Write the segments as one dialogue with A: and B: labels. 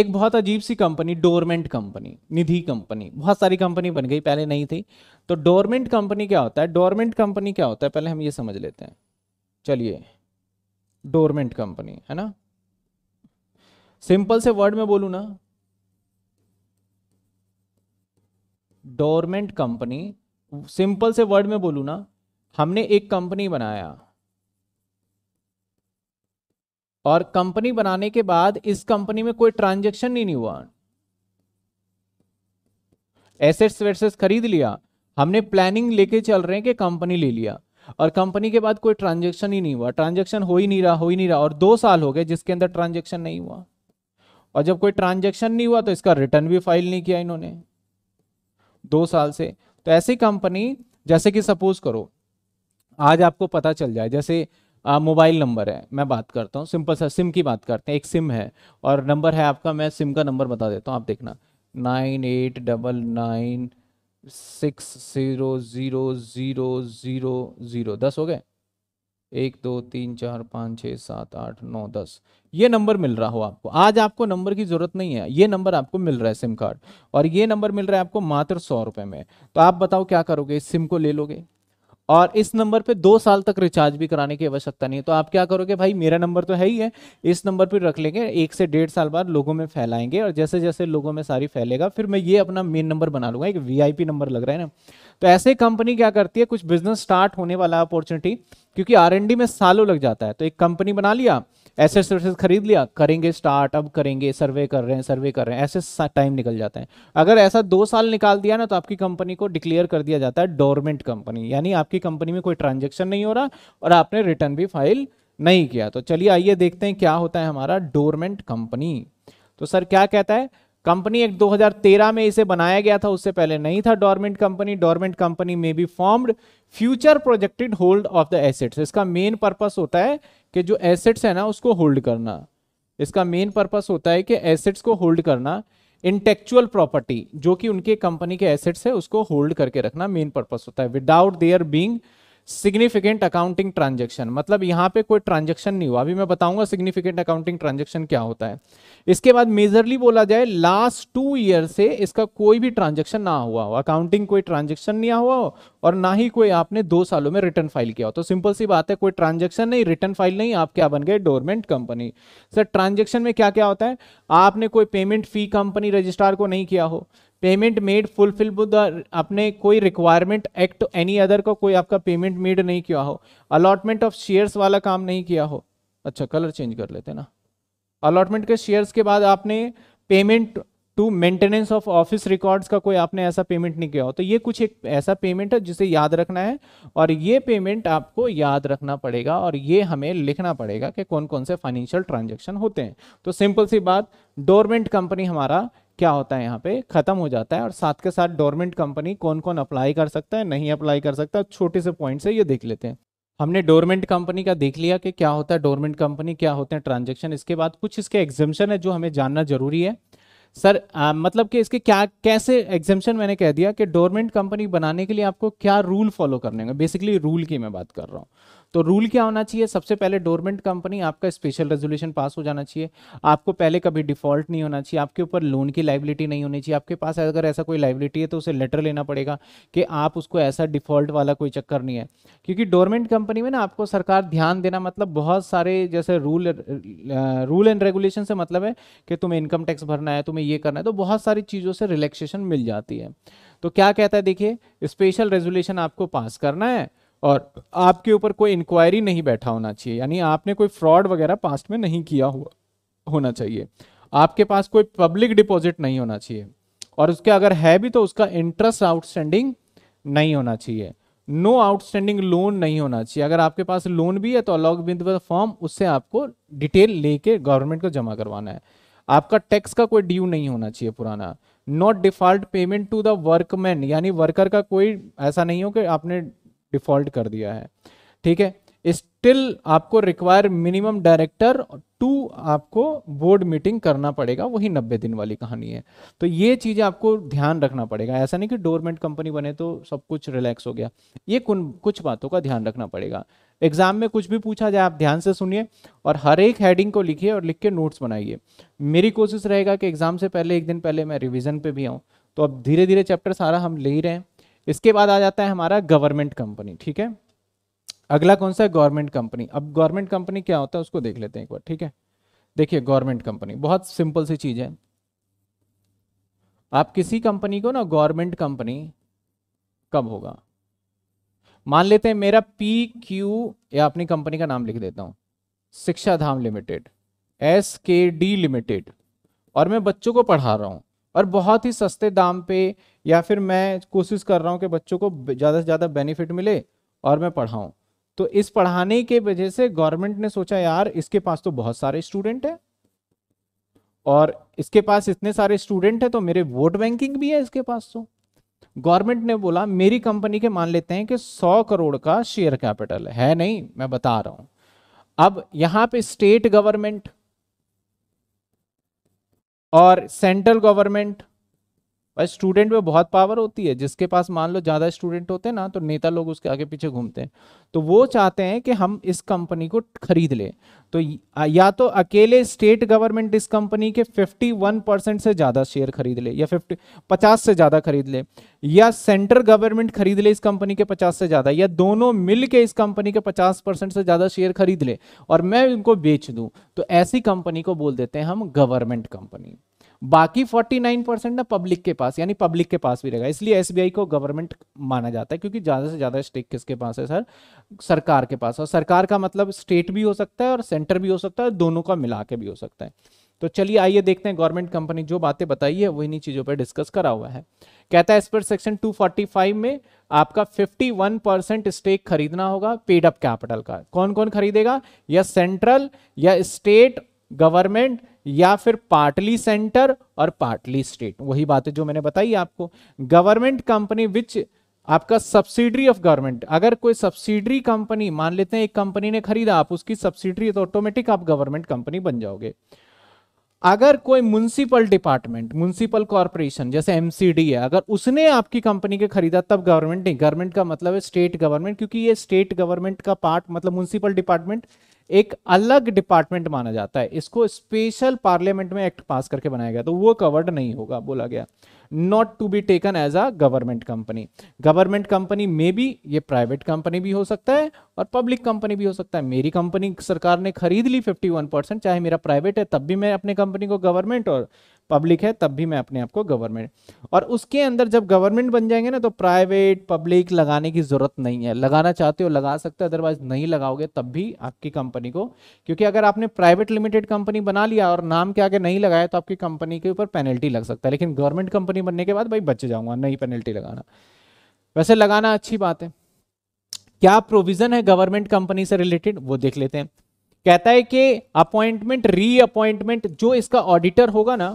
A: एक बहुत अजीब सी company dormant company Nidhi company बहुत सारी कंपनी बन गई पहले नहीं थी तो डोरमेंट कंपनी क्या होता है डोरमेंट कंपनी क्या होता है पहले हम ये समझ लेते हैं चलिए डोरमेंट कंपनी है ना सिंपल से वर्ड में बोलू ना डोरमेंट कंपनी सिंपल से वर्ड में बोलू ना हमने एक कंपनी बनाया और कंपनी बनाने के बाद इस कंपनी में कोई ट्रांजेक्शन ही नहीं हुआ एसेट्स वेसेट्स खरीद लिया हमने प्लानिंग लेके चल रहे हैं कि कंपनी ले लिया और कंपनी के बाद कोई ट्रांजेक्शन ही नहीं हुआ ट्रांजेक्शन हो ही नहीं रहा हो ही नहीं रहा और दो साल हो गए जिसके अंदर ट्रांजेक्शन नहीं हुआ और जब कोई ट्रांजेक्शन नहीं हुआ तो इसका रिटर्न भी फाइल नहीं किया इन्होंने दो साल से तो ऐसी कंपनी जैसे कि सपोज करो आज आपको पता चल जाए जैसे मोबाइल नंबर है मैं बात करता हूँ सिंपल सा सिम की बात करते हैं एक सिम है और नंबर है आपका मैं सिम का नंबर बता देता हूँ आप देखना nine eight double nine six zero zero zero zero zero दस हो गए एक दो तीन चार पाँच छः सात आठ नौ दस ये नंबर मिल रहा हो आपको आज आपको नंबर की ज़रूरत नहीं है ये नंबर आपको मिल रहा है सिम कार्ड और ये नंबर मिल रहा है आपको मात्र सौ रुपये में तो आप बताओ क्या करोगे इस सिम को ले लोगे और इस नंबर पे दो साल तक रिचार्ज भी कराने की आवश्यकता नहीं है तो आप क्या करोगे भाई मेरा नंबर तो है ही है इस नंबर पर रख लेंगे एक से डेढ़ साल बाद लोगों में फैलाएंगे और जैसे जैसे लोगों में सारी फैलेगा फिर मैं ये अपना मेन नंबर बना लूंगा एक वी नंबर लग रहा है ना तो ऐसे कंपनी क्या करती है कुछ बिजनेस स्टार्ट होने वाला अपॉर्चुनिटी क्योंकि आर में सालों लग जाता है तो एक कंपनी बना लिया ऐसे सर्विसेज खरीद लिया करेंगे स्टार्ट अब करेंगे सर्वे कर रहे हैं सर्वे कर रहे हैं ऐसे टाइम निकल जाते हैं अगर ऐसा दो साल निकाल दिया ना तो आपकी कंपनी को डिक्लेयर कर दिया जाता है डोरमेंट कंपनी यानी आपकी कंपनी में कोई ट्रांजेक्शन नहीं हो रहा और आपने रिटर्न भी फाइल नहीं किया तो चलिए आइए देखते हैं क्या होता है हमारा डोरमेंट कंपनी तो सर क्या कहता है कंपनी एक 2013 में इसे बनाया गया था उससे पहले नहीं था डोरमेंट कंपनी डोरमेंट कंपनी में be formed future projected hold of the assets इसका मेन पर्पस होता है कि जो एसेट्स है ना उसको होल्ड करना इसका मेन पर्पस होता है कि एसेट्स को होल्ड करना इंटेक्चुअल प्रॉपर्टी जो कि उनके कंपनी के एसेट्स है उसको होल्ड करके रखना मेन पर्पस होता है without there being significant accounting transaction मतलब यहाँ पे कोई ट्रांजेक्शन नहीं हुआ अभी मैं बताऊंगा सिग्निफिकेंट अकाउंटिंग ट्रांजेक्शन क्या होता है इसके बाद मेजरली बोला जाए लास्ट टू ईयर से इसका कोई भी ट्रांजेक्शन ना हुआ हो अकाउंटिंग कोई ट्रांजेक्शन नहीं हुआ हो और ना ही कोई आपने दो सालों में रिटर्न फाइल किया हो तो सिंपल सी बात है कोई ट्रांजेक्शन नहीं रिटर्न फाइल नहीं आप क्या बन गए डोरमेंट कंपनी सर ट्रांजेक्शन में क्या क्या होता है आपने कोई पेमेंट फी कंपनी रजिस्ट्रार को नहीं किया हो पेमेंट मेड फुलफिल विद आपने कोई रिक्वायरमेंट एक्ट एनी अदर का कोई आपका पेमेंट मेड नहीं किया हो अलॉटमेंट ऑफ शेयर्स वाला काम नहीं किया हो अच्छा कलर चेंज कर लेते ना अलॉटमेंट के शेयर्स के बाद आपने payment to maintenance of office records का कोई आपने ऐसा पेमेंट नहीं किया हो तो ये कुछ एक ऐसा पेमेंट है जिसे याद रखना है और ये पेमेंट आपको याद रखना पड़ेगा और ये हमें लिखना पड़ेगा कि कौन कौन से फाइनेंशियल ट्रांजेक्शन होते हैं तो सिंपल सी बात डोरमेंट कंपनी हमारा क्या होता है यहाँ पे खत्म हो जाता है और साथ के साथ डोरमेंट कंपनी कौन कौन अप्लाई कर सकता है नहीं अप्लाई कर सकता छोटे से पॉइंट से ये देख लेते हैं हमने डोरमेंट कंपनी का देख लिया कि क्या होता है डोरमेंट कंपनी क्या होते हैं ट्रांजेक्शन इसके बाद कुछ इसके एग्जिमशन है जो हमें जानना जरूरी है सर आ, मतलब कि इसके क्या कैसे एग्जामेशन मैंने कह दिया कि डोरमेंट कंपनी बनाने के लिए आपको क्या रूल फॉलो करने होंगे बेसिकली रूल की मैं बात कर रहा हूँ तो रूल क्या होना चाहिए सबसे पहले डोरमेंट कंपनी आपका स्पेशल रेजोल्यूशन पास हो जाना चाहिए आपको पहले कभी डिफॉल्ट नहीं होना चाहिए आपके ऊपर लोन की लाइबिलिटी नहीं होनी चाहिए आपके पास अगर ऐसा कोई लाइबिलिटी है तो उसे लेटर लेना पड़ेगा कि आप उसको ऐसा डिफॉल्ट वाला कोई चक्कर नहीं है क्योंकि डोरमेंट कंपनी में ना आपको सरकार ध्यान देना मतलब बहुत सारे जैसे रूल रूल एंड रेगुलेशन से मतलब है कि तुम्हें इनकम टैक्स भरना है तुम्हें ये करना है तो बहुत सारी चीज़ों से रिलैक्सेशन मिल जाती है तो क्या कहता है देखिए स्पेशल रेजोल्यूशन आपको पास करना है और आपके ऊपर कोई इंक्वायरी नहीं बैठा होना चाहिए यानी आपने कोई फ्रॉड वगैरह पास्ट में नहीं किया हुआ होना चाहिए आपके पास कोई पब्लिक डिपॉजिट नहीं होना चाहिए और उसके अगर है भी तो उसका इंटरेस्ट आउटस्टैंडिंग नहीं होना चाहिए नो आउटस्टैंडिंग लोन नहीं होना चाहिए अगर आपके पास लोन भी है तो अलॉग विद फॉर्म उससे आपको डिटेल लेके गवर्नमेंट को जमा करवाना है आपका टैक्स का कोई ड्यू नहीं होना चाहिए पुराना not default payment to the workman यानी वर्कर का कोई ऐसा नहीं हो कि आपने डिफॉल्ट कर दिया है ठीक है स्टिल आपको रिक्वायर मिनिमम डायरेक्टर टू आपको बोर्ड मीटिंग करना पड़ेगा वही नब्बे दिन वाली कहानी है तो ये चीज़ें आपको ध्यान रखना पड़ेगा ऐसा नहीं कि डोरमेंट कंपनी बने तो सब कुछ रिलैक्स हो गया ये कुछ बातों का ध्यान रखना पड़ेगा एग्जाम में कुछ भी पूछा जाए आप ध्यान से सुनिए और हर एक हेडिंग को लिखिए और लिख के नोट्स बनाइए मेरी कोशिश रहेगा कि एग्जाम से पहले एक दिन पहले मैं रिविजन पे भी आऊँ तो अब धीरे धीरे चैप्टर सारा हम ले ही रहे हैं इसके बाद आ जाता है हमारा गवर्नमेंट कंपनी ठीक है अगला कौन सा है गवर्नमेंट कंपनी अब गवर्नमेंट कंपनी क्या होता है उसको देख लेते हैं एक बार ठीक है देखिए गवर्नमेंट कंपनी बहुत सिंपल सी चीज़ है आप किसी कंपनी को ना गवर्नमेंट कंपनी कब होगा मान लेते हैं मेरा पी क्यू या अपनी कंपनी का नाम लिख देता हूं Shiksha Dham limited S K D limited और मैं बच्चों को पढ़ा रहा हूं और बहुत ही सस्ते दाम पे या फिर मैं कोशिश कर रहा हूँ कि बच्चों को ज़्यादा से ज़्यादा बेनिफिट मिले और मैं पढ़ाऊँ तो इस पढ़ाने के वजह से गवर्नमेंट ने सोचा यार इसके पास तो बहुत सारे स्टूडेंट हैं और इसके पास इतने सारे स्टूडेंट हैं तो मेरे वोट बैंकिंग भी है इसके पास तो गवर्नमेंट ने बोला मेरी कंपनी के मान लेते हैं कि 100 करोड़ का शेयर कैपिटल है, है नहीं मैं बता रहा हूं अब यहाँ पे स्टेट गवर्नमेंट और सेंट्रल गवर्नमेंट भाई स्टूडेंट में बहुत पावर होती है जिसके पास मान लो ज़्यादा स्टूडेंट होते हैं ना तो नेता लोग उसके आगे पीछे घूमते हैं तो वो चाहते हैं कि हम इस कंपनी को खरीद ले तो या तो अकेले स्टेट गवर्नमेंट इस कंपनी के 51 परसेंट से ज़्यादा शेयर खरीद ले या 50 पचास से ज़्यादा खरीद ले या सेंट्रल गवर्नमेंट खरीद ले इस कंपनी के पचास से ज़्यादा या दोनों मिल के इस कंपनी के पचास परसेंट से ज़्यादा शेयर खरीद ले और मैं इनको बेच दू तो ऐसी कंपनी को बोल देते हैं हम गवर्नमेंट कंपनी बाकी 49 परसेंट ना पब्लिक के पास यानी पब्लिक के पास भी रहेगा इसलिए एसबीआई को गवर्नमेंट माना जाता है क्योंकि ज़्यादा से ज़्यादा स्टेक किसके पास है सर सरकार के पास और सरकार का मतलब स्टेट भी हो सकता है और सेंटर भी हो सकता है दोनों का मिला के भी हो सकता है तो चलिए आइए देखते हैं गवर्नमेंट कंपनी जो बातें बताई है वो इन्हीं चीज़ों पर डिस्कस करा हुआ है कहता है इस पर सेक्शन 245 में आपका 51 परसेंट स्टेक खरीदना होगा पेड अप कैपिटल का कौन कौन खरीदेगा या सेंट्रल या स्टेट गवर्नमेंट या फिर पार्टली सेंटर और पार्टली स्टेट वही बात है जो मैंने बताई आपको गवर्नमेंट कंपनी विच आपका सब्सिडरी ऑफ गवर्नमेंट अगर कोई सब्सिडरी कंपनी मान लेते हैं एक कंपनी ने खरीदा आप उसकी सब्सिडरी तो ऑटोमेटिक आप गवर्नमेंट कंपनी बन जाओगे अगर कोई म्यूनसिपल डिपार्टमेंट म्यूनसिपल कॉरपोरेशन जैसे एमसीडी है अगर उसने आपकी कंपनी के खरीदा तब गवर्नमेंट नहीं गवर्नमेंट का मतलब है स्टेट गवर्नमेंट क्योंकि ये स्टेट गवर्नमेंट का पार्ट मतलब म्यूनसिपल डिपार्टमेंट एक अलग डिपार्टमेंट माना जाता है इसको स्पेशल पार्लियामेंट में एक्ट पास करके बनाया गया तो वो कवर्ड नहीं होगा बोला गया not to be taken as a government company government company में भी ये प्राइवेट कंपनी भी हो सकता है और पब्लिक कंपनी भी हो सकता है मेरी कंपनी सरकार ने खरीद ली 51 परसेंट चाहे मेरा प्राइवेट है तब भी मैं अपने कंपनी को गवर्नमेंट और पब्लिक है तब भी मैं अपने आप को गवर्नमेंट और उसके अंदर जब गवर्नमेंट बन जाएंगे ना तो प्राइवेट पब्लिक लगाने की ज़रूरत नहीं है लगाना चाहते हो लगा सकते हो अदरवाइज नहीं लगाओगे तब भी आपकी कंपनी को क्योंकि अगर आपने प्राइवेट लिमिटेड कंपनी बना लिया और नाम के आगे नहीं लगाया तो आपकी कंपनी के ऊपर पेनल्टी लग सकता है लेकिन गवर्नमेंट कंपनी बनने के बाद भाई बच जाऊंगा नहीं पेनल्टी लगाना वैसे लगाना अच्छी बात है क्या प्रोविजन है गवर्नमेंट कंपनी से रिलेटेड वो देख लेते हैं कहता है कि अपॉइंटमेंट री अपॉइंटमेंट जो इसका ऑडिटर होगा ना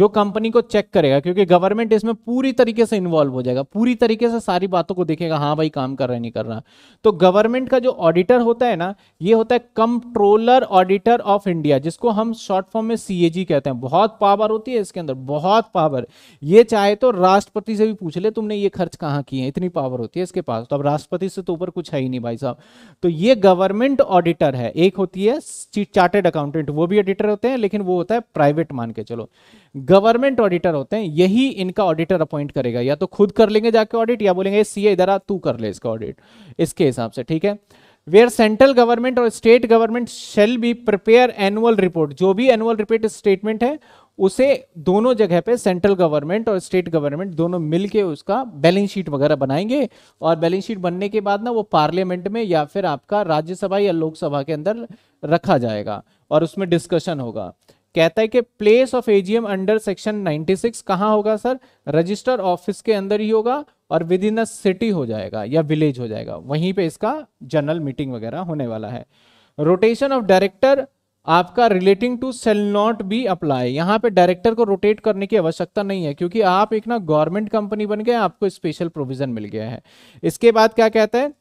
A: जो कंपनी को चेक करेगा क्योंकि गवर्नमेंट इसमें पूरी तरीके से इन्वॉल्व हो जाएगा पूरी तरीके से सारी बातों को देखेगा हाँ भाई काम कर रहा है नहीं कर रहा तो गवर्नमेंट का जो ऑडिटर होता है ना ये होता है कंट्रोलर ऑडिटर ऑफ इंडिया जिसको हम शॉर्ट फॉर्म में सी कहते हैं बहुत पावर होती है इसके अंदर बहुत पावर ये चाहे तो राष्ट्रपति से भी पूछ ले तुमने ये खर्च कहाँ किए इतनी पावर होती है इसके पास तो अब राष्ट्रपति से तो ऊपर कुछ है ही नहीं भाई साहब तो ये गवर्नमेंट ऑडिटर है एक होती है चार्टेड अकाउंटेंट वो भी ऑडिटर होते हैं लेकिन वो होता है प्राइवेट मान के चलो गवर्नमेंट ऑडिटर होते हैं यही इनका ऑडिटर अपॉइंट करेगा या तो खुद कर लेंगे जाके ऑडिट या बोलेंगे सी इधर आ तू कर ले इसका ऑडिट इसके हिसाब से ठीक है वेयर सेंट्रल गवर्नमेंट और state government shall be prepare annual report जो भी एनुअल रिपोर्ट स्टेटमेंट है उसे दोनों जगह पे सेंट्रल गवर्नमेंट और स्टेट गवर्नमेंट दोनों मिलके उसका बैलेंस शीट वगैरह बनाएंगे और बैलेंस शीट बनने के बाद ना वो पार्लियामेंट में या फिर आपका राज्यसभा या लोकसभा के अंदर रखा जाएगा और उसमें डिस्कशन होगा कहता है कि place of AGM under section 96 कहाँ होगा सर रजिस्टर ऑफिस के अंदर ही होगा और विद इन अ सिटी हो जाएगा या विलेज हो जाएगा वहीं पे इसका जनरल मीटिंग वगैरह होने वाला है रोटेशन ऑफ डायरेक्टर आपका relating to shall not be apply यहाँ पे डायरेक्टर को रोटेट करने की आवश्यकता नहीं है क्योंकि आप एक ना गवर्नमेंट कंपनी बन गए आपको स्पेशल प्रोविजन मिल गया है इसके बाद क्या कहते हैं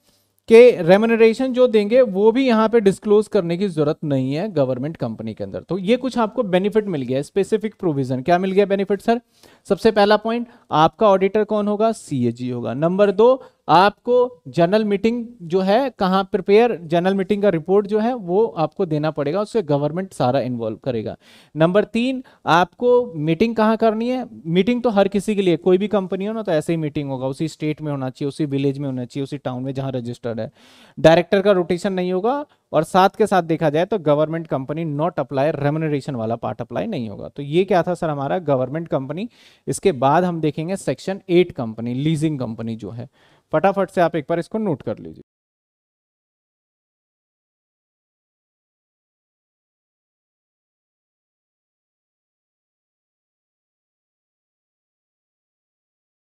A: कि रेमोनरेशन जो देंगे वो भी यहाँ पे डिस्क्लोज करने की जरूरत नहीं है गवर्नमेंट कंपनी के अंदर तो ये कुछ आपको बेनिफिट मिल गया स्पेसिफिक प्रोविजन क्या मिल गया बेनिफिट सर सबसे पहला पॉइंट आपका ऑडिटर कौन होगा सी होगा नंबर दो आपको जनरल मीटिंग जो है कहाँ प्रिपेयर जनरल मीटिंग का रिपोर्ट जो है वो आपको देना पड़ेगा उससे गवर्नमेंट सारा इन्वॉल्व करेगा नंबर तीन आपको मीटिंग कहाँ करनी है मीटिंग तो हर किसी के लिए कोई भी कंपनी हो ना तो ऐसे ही मीटिंग होगा उसी स्टेट में होना चाहिए उसी विलेज में होना चाहिए उसी टाउन में जहाँ रजिस्टर्ड है डायरेक्टर का रोटेशन नहीं होगा और साथ के साथ देखा जाए तो government company not apply remuneration वाला पार्ट अप्लाई नहीं होगा तो ये क्या था सर हमारा गवर्नमेंट कंपनी इसके बाद हम देखेंगे section eight company leasing company जो है फटाफट से आप एक बार इसको नोट कर लीजिए